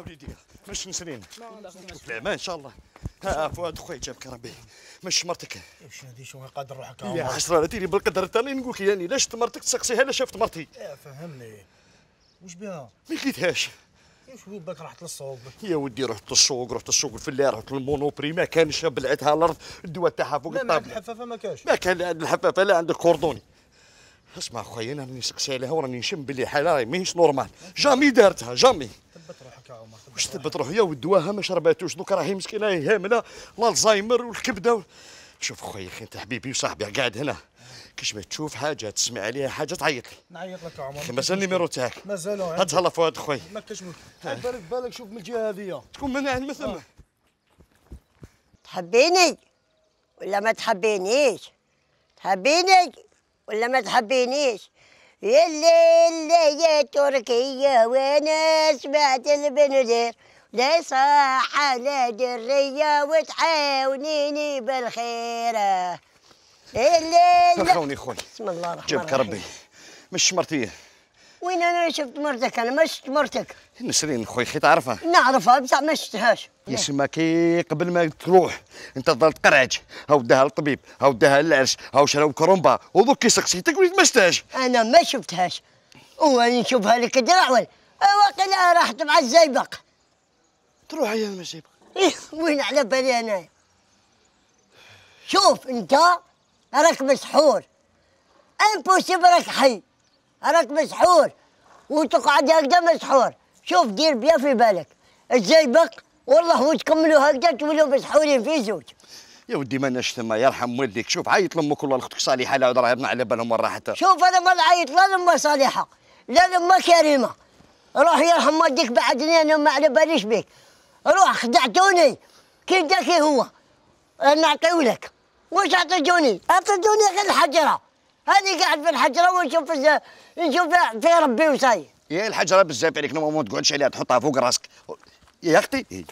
هاولي دير مش نسرين لا ما ان شاء الله ها فؤاد خويا جابك ربي مش مرتك واش هادي شو قادر روحك يا لا تيري بالقدر تاع اللي نقول يعني لاش مرتك تسقسيها لا شفت مرتي إيه، فهمني واش بها ما لقيتهاش هو بالك رحت للسوق يا ودي رحت للسوق رحت للسوق الفلاح رحت للمونوبري ما كانش بلعتها الارض الدواء تاعها فوق الطابله ما الحفافه ما كانش ما كان لا الحفافه لا عندك كوردوني اسمع خويا انا راني نسقسي عليها وراني نشم بلي حالها ماهيش نورمال جامي دارتها جامي واش ثبت روحيا ودواها ما شرباتوش دوك راهي مسكينه هي هامله الزهايمر والكبده شوف خويا الحين انت حبيبي وصاحبي قاعد هنا كاش ما تشوف حاجه تسمع عليها حاجه تعيط لي نعيط لك يا عمر مازال النيميرو تاعك مازال هاد تهلا فؤاد خويا ما كاش بالك بالك شوف من الجهه هذيا تكون من عند مثلا آه. تحبيني ولا ما تحبينيش تحبيني ولا ما تحبينيش اللي اللي يا تركيا وانا سمعت البندير لي صاح على درية وتعاونيني بالخير اللي اللي فرحوني خويا بسم الله الرحمن الرحيم جبك ربي مش شمرتيه وين انا شفت مرتك انا ما شفت مرتك نسرين خويا خي تعرفها نعرفها بصح ما شفتهاش يسمى كي قبل ما تروح انت ضلت قرعج هاو داها للطبيب هاو داها للعرس هاو شراو كرومبا ودوك كي سقسيتك وليت ما شفتهاش انا ما شفتهاش وانا نشوفها لك دراعول واقيلا راحت مع الزيبق تروح يا الزيبق إيه وين على بالي انايا شوف انت راك مسحور امبوسيبل راك حي راك مسحور وتقعد هكذا مسحور شوف دير بيا في بالك ازاي بق والله وتكملوا هكذا تولوا مسحورين في زوج يا ودي ما نشتم يرحم والديك شوف عيط لامك والله اختك صالحه لا راه ما على بالهم راحت شوف انا ما نعيط لا لما صالحه لا لما كريمه روح يرحم والديك بعدني انا ما على باليش بك روح خدعتوني كي داكي هو نعطيولك واش عطيتوني؟ عطيتوني غير الحجره هذه قاعد في الحجره ونشوف نشوف في ربي وساي يا الحجره بزاف عليك ما تقعدش عليها تحطها فوق راسك يا اختي